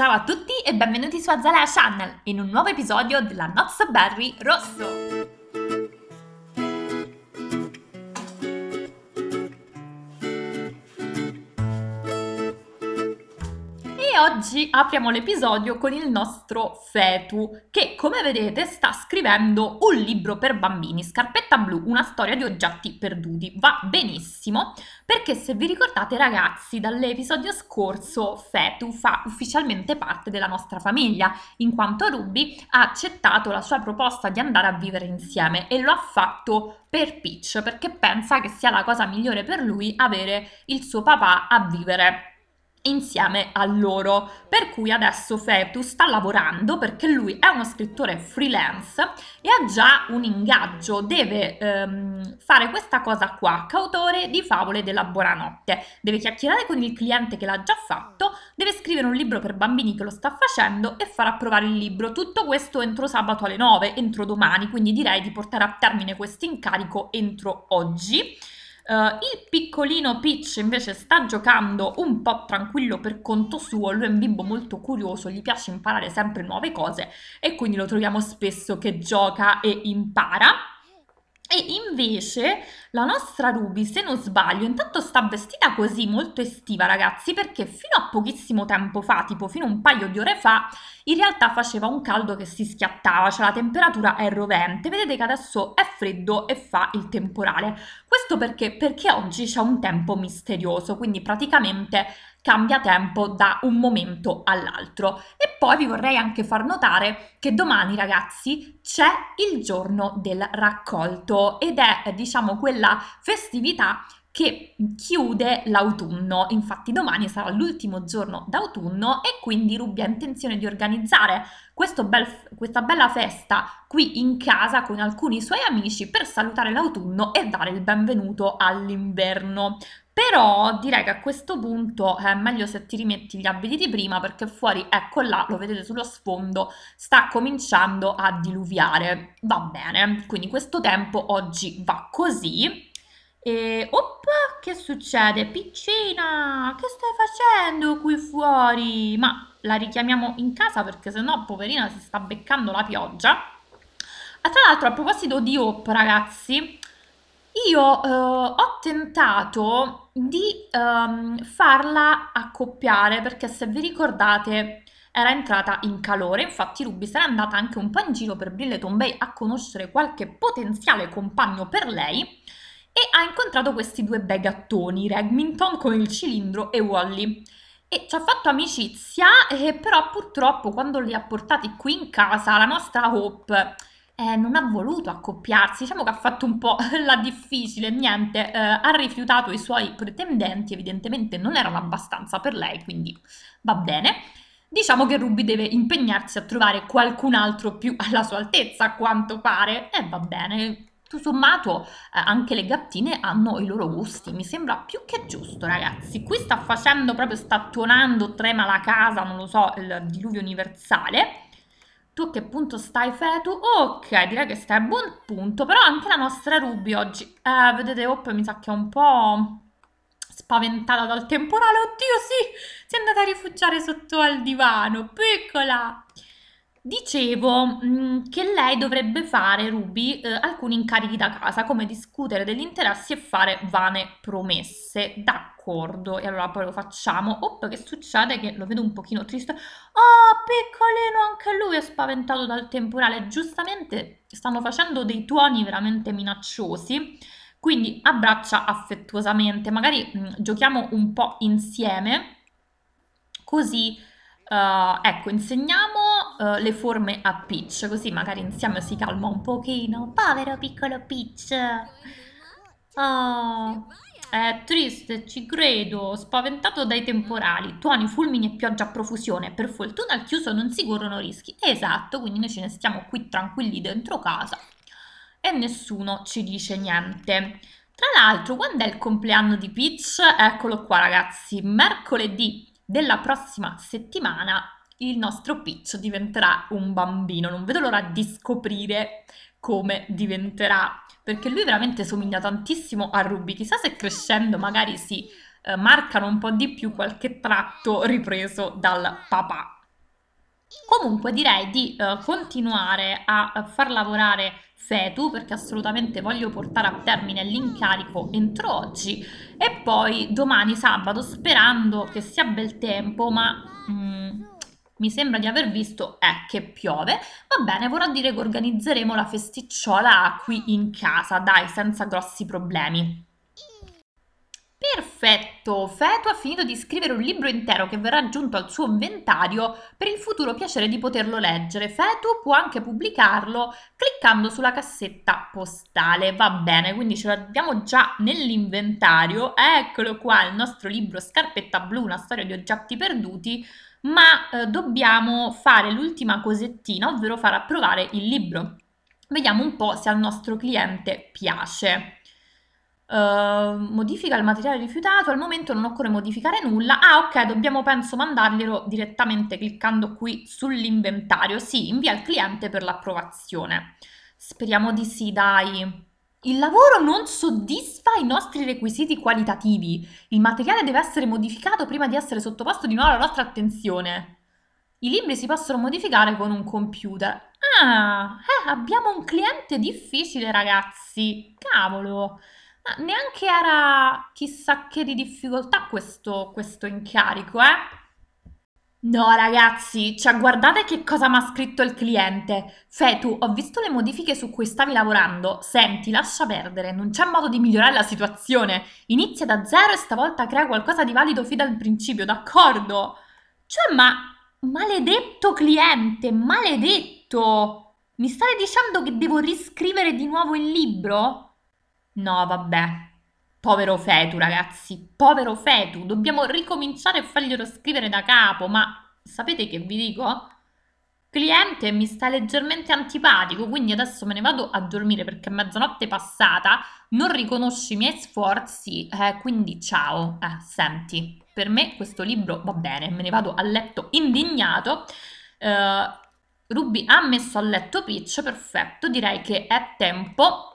Ciao a tutti e benvenuti su Azalea Channel in un nuovo episodio della Not So Berry Rosso! oggi apriamo l'episodio con il nostro Fetu, che come vedete sta scrivendo un libro per bambini, Scarpetta Blu, una storia di oggetti perduti. Va benissimo, perché se vi ricordate ragazzi, dall'episodio scorso Fetu fa ufficialmente parte della nostra famiglia, in quanto Ruby ha accettato la sua proposta di andare a vivere insieme e lo ha fatto per Peach, perché pensa che sia la cosa migliore per lui avere il suo papà a vivere insieme a loro. Per cui adesso Fetus sta lavorando perché lui è uno scrittore freelance e ha già un ingaggio, deve ehm, fare questa cosa qua, cautore di favole della buonanotte. Deve chiacchierare con il cliente che l'ha già fatto, deve scrivere un libro per bambini che lo sta facendo e far approvare il libro. Tutto questo entro sabato alle 9, entro domani, quindi direi di portare a termine questo incarico entro oggi. Uh, il piccolino Peach invece sta giocando un po' tranquillo per conto suo, lui è un bimbo molto curioso, gli piace imparare sempre nuove cose e quindi lo troviamo spesso che gioca e impara. E invece la nostra Ruby, se non sbaglio, intanto sta vestita così molto estiva, ragazzi, perché fino a pochissimo tempo fa, tipo fino a un paio di ore fa, in realtà faceva un caldo che si schiattava, cioè la temperatura è rovente. Vedete che adesso è freddo e fa il temporale. Questo perché? Perché oggi c'è un tempo misterioso, quindi praticamente cambia tempo da un momento all'altro. E poi vi vorrei anche far notare che domani, ragazzi, c'è il giorno del raccolto ed è, diciamo, quella festività che chiude l'autunno. Infatti domani sarà l'ultimo giorno d'autunno e quindi Rubi ha intenzione di organizzare bel, questa bella festa qui in casa con alcuni suoi amici per salutare l'autunno e dare il benvenuto all'inverno. Però direi che a questo punto eh, è meglio se ti rimetti gli abiti di prima perché fuori, ecco là, lo vedete sullo sfondo, sta cominciando a diluviare. Va bene, quindi questo tempo oggi va così. E op, che succede? Piccina, che stai facendo qui fuori? Ma la richiamiamo in casa perché sennò poverina si sta beccando la pioggia. Ah, tra l'altro, a proposito di op, ragazzi, io eh, ho tentato di ehm, farla accoppiare perché se vi ricordate era entrata in calore, infatti Ruby sarà andata anche un po' in giro per Brilleton Bay a conoscere qualche potenziale compagno per lei e ha incontrato questi due bei gattoni, Regminton con il cilindro e Wally. E ci ha fatto amicizia, eh, però purtroppo quando li ha portati qui in casa la nostra Hope eh, non ha voluto accoppiarsi, diciamo che ha fatto un po' la difficile, niente, eh, ha rifiutato i suoi pretendenti, evidentemente non erano abbastanza per lei, quindi va bene. Diciamo che Ruby deve impegnarsi a trovare qualcun altro più alla sua altezza, a quanto pare, e eh, va bene. Tutto sommato, eh, anche le gattine hanno i loro gusti, mi sembra più che giusto, ragazzi. Qui sta facendo proprio, sta tuonando, trema la casa, non lo so, il diluvio universale tu che punto stai Fetu? Ok, direi che stai a buon punto, però anche la nostra Ruby oggi, eh, vedete Hope oh, mi sa che è un po' spaventata dal temporale, oddio sì, si è andata a rifugiare sotto al divano, piccola! Dicevo, mhmm, che lei dovrebbe fare, Ruby, uhm, alcuni incarichi da casa, come discutere degli interessi e fare vane promesse. D'accordo, e allora poi lo facciamo. Op, oh, che succede? Che lo vedo un pochino triste. Oh, piccolino, anche lui è spaventato dal temporale. Giustamente stanno facendo dei tuoni veramente minacciosi, quindi abbraccia affettuosamente. Magari, mhmm, giochiamo un po' insieme, così, uhm, ecco, insegniamo uh, le forme a Peach, così magari insieme si calma un pochino. Povero piccolo Peach! Oh, è triste, ci credo, spaventato dai temporali, tuoni, fulmini e pioggia a profusione. Per fortuna al chiuso non si corrono rischi. Esatto, quindi noi ce ne stiamo qui tranquilli dentro casa e nessuno ci dice niente. Tra l'altro, quando è il compleanno di Peach? Eccolo qua, ragazzi, mercoledì della prossima settimana il nostro Peach diventerà un bambino. Non vedo l'ora di scoprire come diventerà, perché lui veramente somiglia tantissimo a Ruby. Chissà se crescendo magari si eh, marcano un po' di più qualche tratto ripreso dal papà. Comunque direi di eh, continuare a far lavorare Fetu perché assolutamente voglio portare a termine l'incarico entro oggi e poi domani sabato sperando che sia bel tempo ma... Mm, mi sembra di aver visto è che piove, va bene, vorrà dire che organizzeremo la festicciola qui in casa, dai, senza grossi problemi. Perfetto, Feto ha finito di scrivere un libro intero che verrà aggiunto al suo inventario per il futuro piacere di poterlo leggere. Feto può anche pubblicarlo cliccando sulla cassetta postale. Va bene, quindi ce l'abbiamo già nell'inventario. Eccolo qua, il nostro libro Scarpetta blu, una storia di oggetti perduti ma eh, dobbiamo fare l'ultima cosettina, ovvero far approvare il libro. Vediamo un po' se al nostro cliente piace. Uh, modifica il materiale rifiutato, al momento non occorre modificare nulla. Ah, ok, dobbiamo penso mandarglielo direttamente cliccando qui sull'inventario. Sì, invia al cliente per l'approvazione. Speriamo di sì, dai. Il lavoro non soddisfa i nostri requisiti qualitativi. Il materiale deve essere modificato prima di essere sottoposto di nuovo alla nostra attenzione. I libri si possono modificare con un computer. Ah, eh, abbiamo un cliente difficile, ragazzi. Cavolo. Ma neanche era chissà che di difficoltà questo, questo incarico, eh. No ragazzi, cioè guardate che cosa mi ha scritto il cliente. Fetu, ho visto le modifiche su cui stavi lavorando. Senti, lascia perdere, non c'è modo di migliorare la situazione. Inizia da zero e stavolta crea qualcosa di valido fin dal principio, d'accordo? Cioè, ma maledetto cliente, maledetto! Mi stai dicendo che devo riscrivere di nuovo il libro? No, vabbè. Povero Fetu, ragazzi, povero Fetu, dobbiamo ricominciare e farglielo scrivere da capo, ma sapete che vi dico? Cliente mi sta leggermente antipatico, quindi adesso me ne vado a dormire perché è mezzanotte passata, non riconosci i miei sforzi, eh, quindi ciao, eh, senti, per me questo libro va bene, me ne vado a letto indignato. Eh, Ruby ha messo a letto Peach, perfetto, direi che è tempo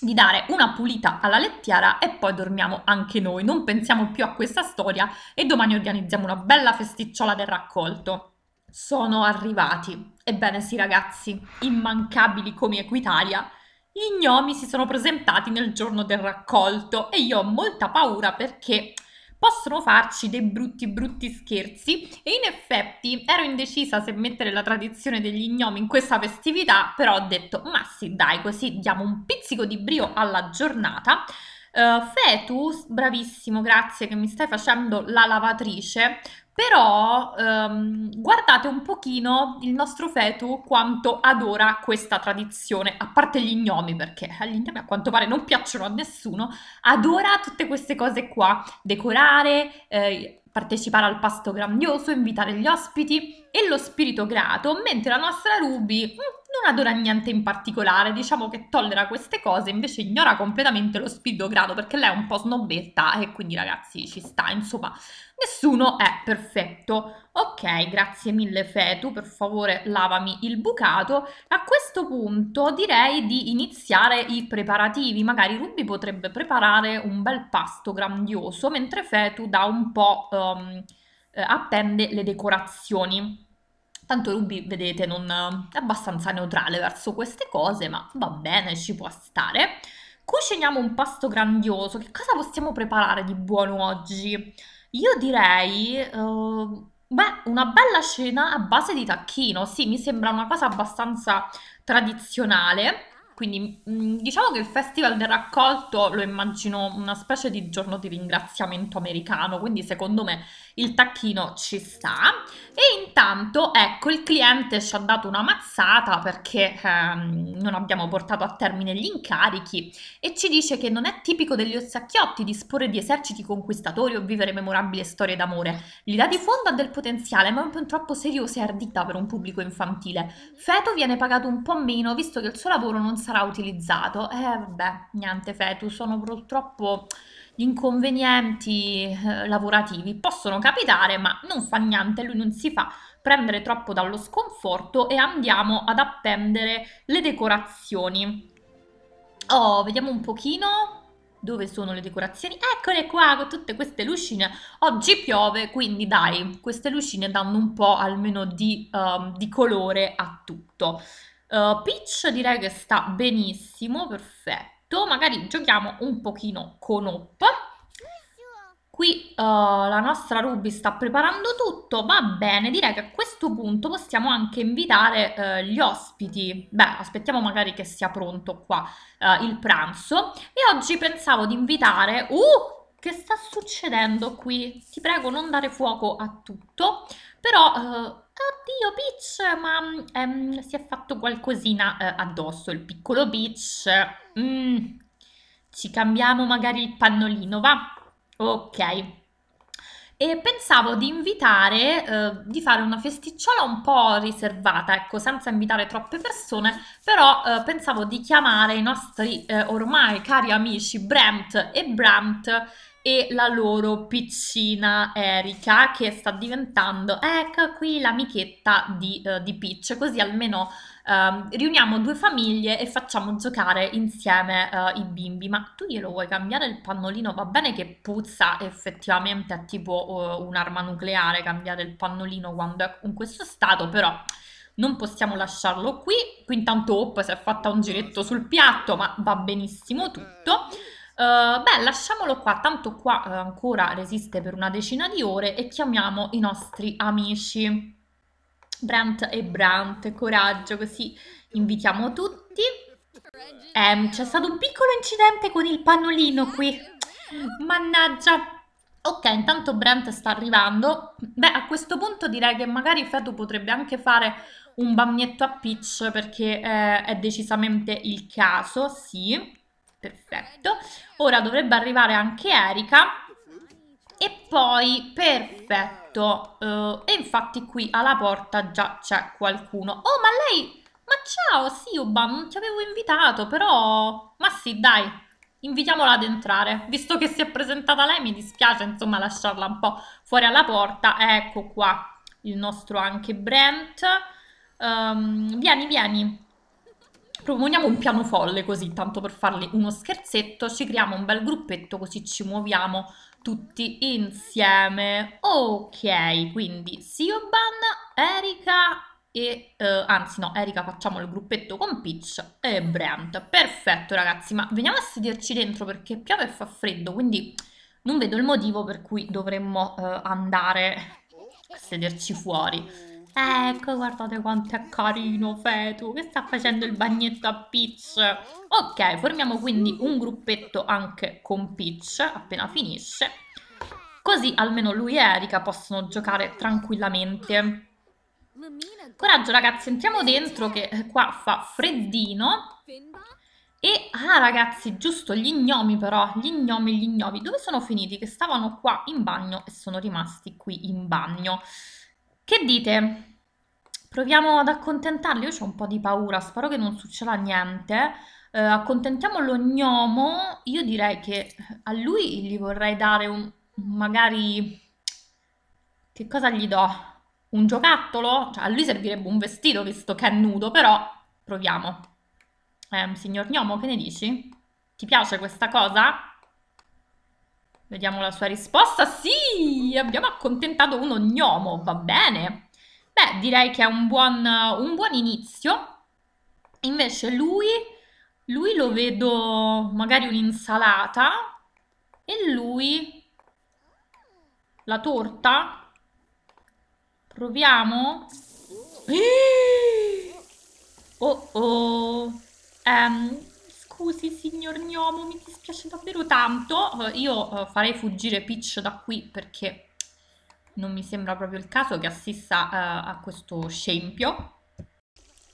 di dare una pulita alla lettiera e poi dormiamo anche noi, non pensiamo più a questa storia e domani organizziamo una bella festicciola del raccolto. Sono arrivati. Ebbene sì ragazzi, immancabili come Equitalia, gli gnomi si sono presentati nel giorno del raccolto e io ho molta paura perché possono farci dei brutti brutti scherzi e in effetti ero indecisa se mettere la tradizione degli gnomi in questa festività, però ho detto ma sì dai così diamo un pizzico di brio alla giornata. Uh, Fetus, bravissimo, grazie che mi stai facendo la lavatrice. Però ehm, guardate un pochino il nostro fetu quanto adora questa tradizione, a parte gli gnomi, perché agli gnomi a quanto pare non piacciono a nessuno, adora tutte queste cose qua, decorare, eh, partecipare al pasto grandioso, invitare gli ospiti e lo spirito grato, mentre la nostra Ruby non adora niente in particolare, diciamo che tollera queste cose, invece ignora completamente lo grado perché lei è un po' snobbetta e quindi ragazzi ci sta, insomma, nessuno è perfetto. Ok, grazie mille Fetu, per favore lavami il bucato. A questo punto direi di iniziare i preparativi, magari Ruby potrebbe preparare un bel pasto grandioso, mentre Fetu da un po' um, appende le decorazioni. Tanto Ruby, vedete, non è abbastanza neutrale verso queste cose, ma va bene, ci può stare. Cuciniamo un pasto grandioso. Che cosa possiamo preparare di buono oggi? Io direi... Uh, beh, una bella cena a base di tacchino. Sì, mi sembra una cosa abbastanza tradizionale. Quindi mm, diciamo che il Festival del Raccolto lo immagino una specie di giorno di ringraziamento americano, quindi secondo me il tacchino ci sta e intanto ecco il cliente ci ha dato una mazzata perché ehm, non abbiamo portato a termine gli incarichi e ci dice che non è tipico degli ossacchiotti disporre di eserciti conquistatori o vivere memorabili storie d'amore. L'idea di fondo ha del potenziale ma è un po' troppo seriosa e ardita per un pubblico infantile. Feto viene pagato un po' meno visto che il suo lavoro non sarà utilizzato. Eh vabbè, niente Feto, sono purtroppo inconvenienti eh, lavorativi possono capitare, ma non fa niente, lui non si fa prendere troppo dallo sconforto e andiamo ad appendere le decorazioni. Oh, vediamo un pochino dove sono le decorazioni. Eccole qua, con tutte queste lucine. Oggi piove, quindi dai, queste lucine danno un po' almeno di, um, di colore a tutto. Uh, Peach direi che sta benissimo, perfetto magari giochiamo un pochino con Op. Qui uh, la nostra Ruby sta preparando tutto, va bene, direi che a questo punto possiamo anche invitare uh, gli ospiti. Beh, aspettiamo magari che sia pronto qua uh, il pranzo. E oggi pensavo di invitare... Uh, che sta succedendo qui? Ti prego non dare fuoco a tutto, però Oddio, Peach, ma ehm, si è fatto qualcosina eh, addosso il piccolo Peach. Mm, ci cambiamo magari il pannolino, va? Ok. E pensavo di invitare, eh, di fare una festicciola un po' riservata, ecco, senza invitare troppe persone, però eh, pensavo di chiamare i nostri eh, ormai cari amici Brent e Brant e la loro piccina Erika che sta diventando, ecco qui l'amichetta di, uh, di Peach, così almeno uh, riuniamo due famiglie e facciamo giocare insieme uh, i bimbi. Ma tu glielo vuoi cambiare il pannolino? Va bene che puzza effettivamente a tipo eh, un'arma nucleare cambiare il pannolino quando è in questo stato, però non possiamo lasciarlo qui. Qui intanto Hope si è fatta un giretto sul piatto, ma va benissimo tutto. Eh, beh, lasciamolo qua, tanto qua eh, ancora resiste per una decina di ore e chiamiamo i nostri amici. Brant e Brant, coraggio, così invitiamo tutti. Eh, c'è stato un piccolo incidente con il pannolino qui. Mannaggia. Ok, intanto Brent sta arrivando. Beh, a questo punto direi che magari Fetu potrebbe anche fare un bagnetto a Peach perché eh, è decisamente il caso, sì perfetto. Ora dovrebbe arrivare anche Erika. E poi, perfetto, uh, e infatti qui alla porta già c'è qualcuno. Oh, ma lei... Ma ciao, Siuba, non ti avevo invitato, però... Ma sì, dai, invitiamola ad entrare. Visto che si è presentata lei, mi dispiace, insomma, lasciarla un po' fuori alla porta. Ecco qua il nostro anche Brent. Um, vieni, vieni proponiamo un piano folle così, tanto per fargli uno scherzetto, ci creiamo un bel gruppetto così ci muoviamo tutti insieme. Ok, quindi Sioban, Erika e, eh, anzi no, Erika facciamo il gruppetto con Peach e Brent. Perfetto ragazzi, ma veniamo a sederci dentro perché piove e fa freddo, quindi non vedo il motivo per cui dovremmo eh, andare a sederci fuori. Ecco, guardate quanto è carino Fetu che sta facendo il bagnetto a Peach. Ok, formiamo quindi un gruppetto anche con Peach appena finisce. Così almeno lui e Erika possono giocare tranquillamente. Coraggio ragazzi, entriamo dentro che eh, qua fa freddino. E, ah ragazzi, giusto, gli gnomi però, gli gnomi, gli gnomi, dove sono finiti? Che stavano qua in bagno e sono rimasti qui in bagno. Che dite? Proviamo ad accontentarlo. Io ho un po' di paura, spero che non succeda niente. Eh, accontentiamo lo gnomo. Io direi che a lui gli vorrei dare un magari che cosa gli do? Un giocattolo? Cioè, a lui servirebbe un vestito visto che è nudo, però proviamo. Eh, signor Gnomo, che ne dici? Ti piace questa cosa? Sì. Vediamo la sua risposta. Sì, abbiamo accontentato un ognomo, va bene. Beh, direi che è un buon, un buon inizio. Invece lui, lui lo vedo magari un'insalata e lui la torta. Proviamo. Oh oh. Um, scusi signor Gnomo, mi dispiace davvero tanto. Eh, io eh, farei fuggire Peach da qui perché non mi sembra proprio il caso che assista eh, a questo scempio.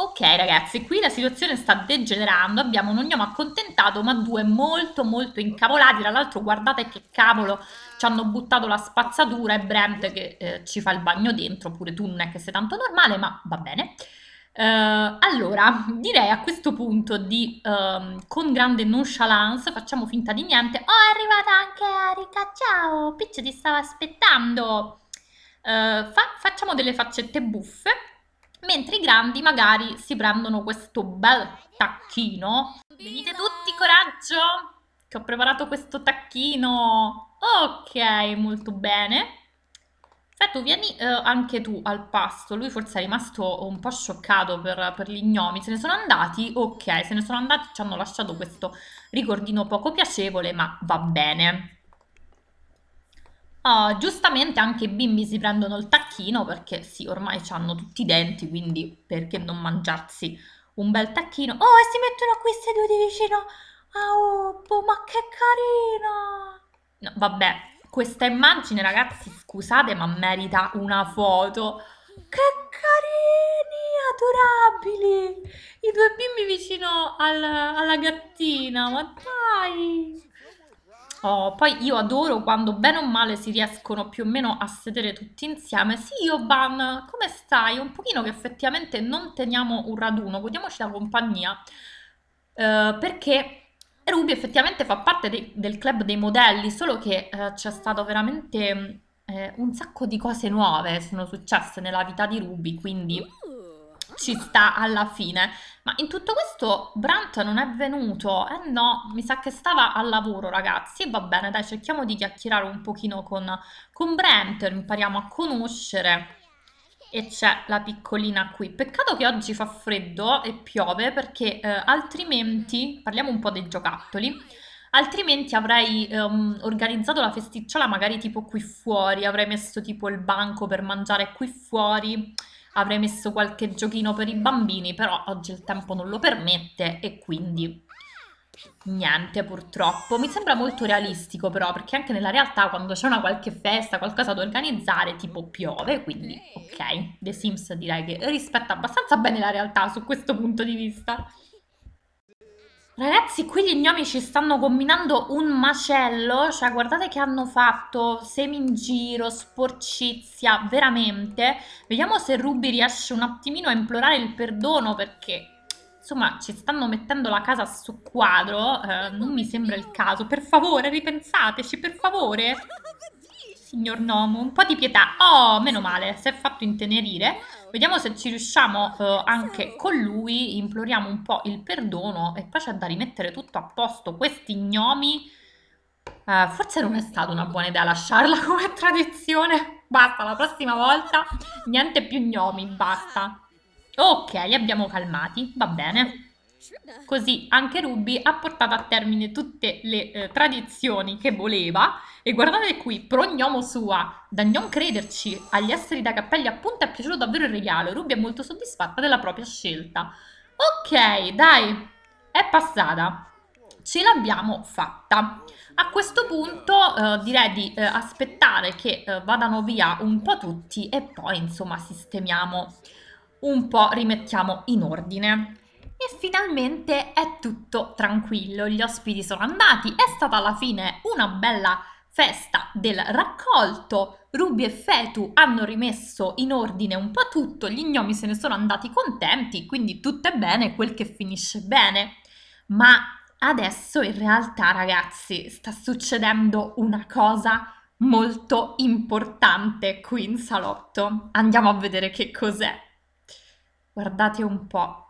Ok ragazzi, qui la situazione sta degenerando, abbiamo un ognomo accontentato ma due molto molto incavolati, tra l'altro guardate che cavolo ci hanno buttato la spazzatura e Brent che eh, ci fa il bagno dentro, pure tu non è che sei tanto normale ma va bene. Uh, allora, direi a questo punto di, um, con grande nonchalance, facciamo finta di niente. Oh, è arrivata anche Erika, ciao! Pitch ti stava aspettando! Uh, fa facciamo delle faccette buffe, mentre i grandi magari si prendono questo bel tacchino. Venite tutti, coraggio! Che ho preparato questo tacchino! Ok, molto bene. Perfetto, vieni eh, anche tu al pasto. Lui forse è rimasto un po' scioccato per, per gli gnomi. Se ne sono andati? Ok, se ne sono andati, ci hanno lasciato questo ricordino poco piacevole, ma va bene. Oh, giustamente anche i bimbi si prendono il tacchino perché sì, ormai hanno tutti i denti, quindi perché non mangiarsi un bel tacchino? Oh, e si mettono queste due di vicino! Ah, oh, boh, ma che carino! No, vabbè, questa immagine, ragazzi, scusate, ma merita una foto. Che carini, adorabili! I due bimbi vicino al, alla gattina, ma dai! Oh, poi io adoro quando bene o male si riescono più o meno a sedere tutti insieme. Sì, Oban, come stai? Un pochino che effettivamente non teniamo un raduno, godiamoci la compagnia. Eh, perché Ruby effettivamente fa parte de- del club dei modelli, solo che eh, c'è stato veramente eh, un sacco di cose nuove sono successe nella vita di Ruby, quindi ci sta alla fine. Ma in tutto questo Brant non è venuto, eh no, mi sa che stava al lavoro ragazzi, e va bene, dai, cerchiamo di chiacchierare un pochino con, con Brent, impariamo a conoscere e c'è la piccolina qui. Peccato che oggi fa freddo e piove perché eh, altrimenti, parliamo un po' dei giocattoli, altrimenti avrei ehm, organizzato la festicciola magari tipo qui fuori, avrei messo tipo il banco per mangiare qui fuori, avrei messo qualche giochino per i bambini, però oggi il tempo non lo permette e quindi niente purtroppo. Mi sembra molto realistico però, perché anche nella realtà quando c'è una qualche festa, qualcosa da organizzare, tipo piove, quindi ok, The Sims direi che rispetta abbastanza bene la realtà su questo punto di vista. Ragazzi, qui gli gnomi ci stanno combinando un macello, cioè guardate che hanno fatto, semi in giro, sporcizia, veramente. Vediamo se Ruby riesce un attimino a implorare il perdono perché insomma ci stanno mettendo la casa su quadro, eh, non mi sembra il caso. Per favore, ripensateci, per favore. Signor Nomu, un po' di pietà. Oh, meno male, si è fatto intenerire. Vediamo se ci riusciamo eh, anche con lui, imploriamo un po' il perdono e poi c'è da rimettere tutto a posto. Questi gnomi... Eh, forse non è stata una buona idea lasciarla come tradizione. Basta, la prossima volta niente più gnomi, basta. Ok, li abbiamo calmati, va bene. Così anche Ruby ha portato a termine tutte le eh, tradizioni che voleva e guardate qui, prognomo sua, da non crederci agli esseri da cappelli appunto è piaciuto davvero il regalo, Ruby è molto soddisfatta della propria scelta. Ok, dai, è passata, ce l'abbiamo fatta. A questo punto eh, direi di eh, aspettare che eh, vadano via un po' tutti e poi insomma sistemiamo un po' rimettiamo in ordine. E finalmente è tutto tranquillo, gli ospiti sono andati, è stata alla fine una bella festa del raccolto, Ruby e Fetu hanno rimesso in ordine un po' tutto, gli gnomi se ne sono andati contenti, quindi tutto è bene quel che finisce bene. Ma adesso in realtà ragazzi sta succedendo una cosa molto importante qui in salotto. Andiamo a vedere che cos'è guardate un po'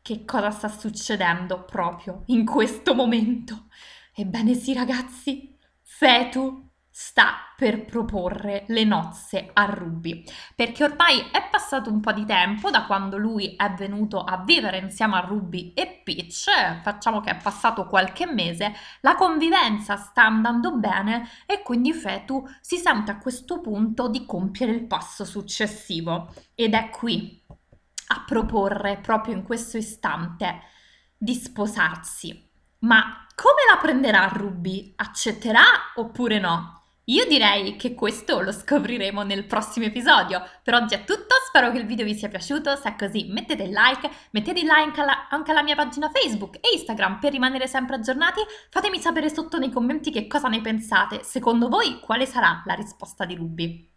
che cosa sta succedendo proprio in questo momento. Ebbene sì ragazzi, Fetu sta per proporre le nozze a Ruby, perché ormai è passato un po' di tempo da quando lui è venuto a vivere insieme a Ruby e Peach, facciamo che è passato qualche mese, la convivenza sta andando bene e quindi Fetu si sente a questo punto di compiere il passo successivo ed è qui a proporre proprio in questo istante di sposarsi. Ma come la prenderà Ruby? Accetterà oppure no? Io direi che questo lo scopriremo nel prossimo episodio. Per oggi è tutto, spero che il video vi sia piaciuto, se è così mettete il like, mettete il like anche alla mia pagina Facebook e Instagram per rimanere sempre aggiornati, fatemi sapere sotto nei commenti che cosa ne pensate, secondo voi quale sarà la risposta di Ruby.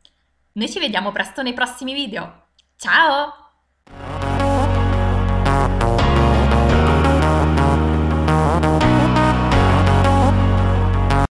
Noi ci vediamo presto nei prossimi video, ciao! Oh.